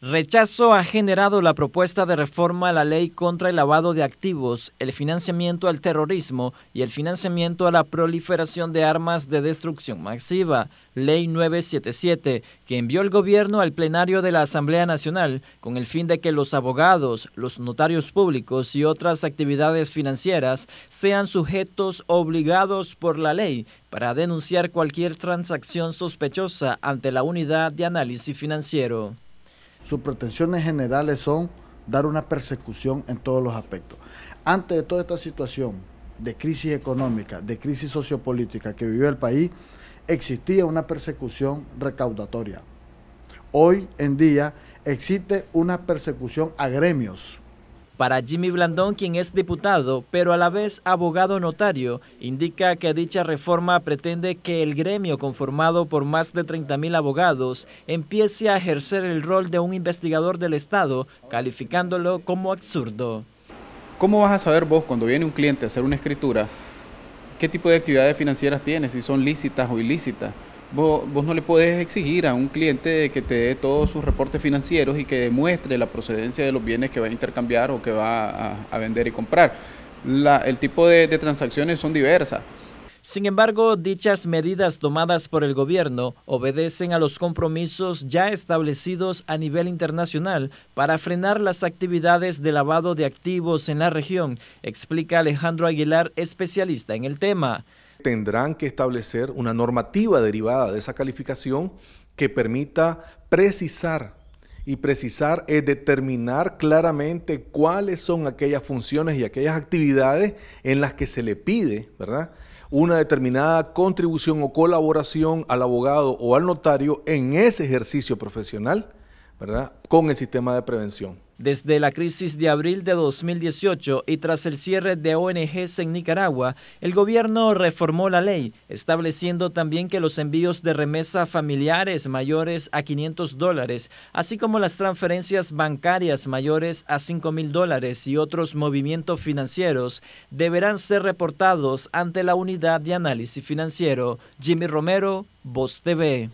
Rechazo ha generado la propuesta de reforma a la ley contra el lavado de activos, el financiamiento al terrorismo y el financiamiento a la proliferación de armas de destrucción masiva, Ley 977, que envió el gobierno al plenario de la Asamblea Nacional con el fin de que los abogados, los notarios públicos y otras actividades financieras sean sujetos obligados por la ley para denunciar cualquier transacción sospechosa ante la unidad de análisis financiero. Sus pretensiones generales son dar una persecución en todos los aspectos. Antes de toda esta situación de crisis económica, de crisis sociopolítica que vivió el país, existía una persecución recaudatoria. Hoy en día existe una persecución a gremios para Jimmy Blandón, quien es diputado, pero a la vez abogado notario, indica que dicha reforma pretende que el gremio conformado por más de 30.000 abogados empiece a ejercer el rol de un investigador del Estado, calificándolo como absurdo. ¿Cómo vas a saber vos cuando viene un cliente a hacer una escritura qué tipo de actividades financieras tiene, si son lícitas o ilícitas? Vos, no le podés exigir a un cliente que te dé todos sus reportes financieros y que demuestre la procedencia de los bienes que va a intercambiar o que va a, vender y comprar. La, el tipo de transacciones son diversas. Sin embargo, dichas medidas tomadas por el gobierno obedecen a los compromisos ya establecidos a nivel internacional para frenar las actividades de lavado de activos en la región, explica Alejandro Aguilar, especialista en el tema. Tendrán que establecer una normativa derivada de esa calificación que permita precisar y precisar es determinar claramente cuáles son aquellas funciones y aquellas actividades en las que se le pide, ¿verdad? una determinada contribución o colaboración al abogado o al notario en ese ejercicio profesional ¿verdad? Con el sistema de prevención. Desde la crisis de abril de 2018 y tras el cierre de ONGs en Nicaragua, el gobierno reformó la ley, estableciendo también que los envíos de remesa familiares mayores a 500 dólares, así como las transferencias bancarias mayores a 5 mil dólares y otros movimientos financieros, deberán ser reportados ante la unidad de análisis financiero. Jimmy Romero, Voz TV.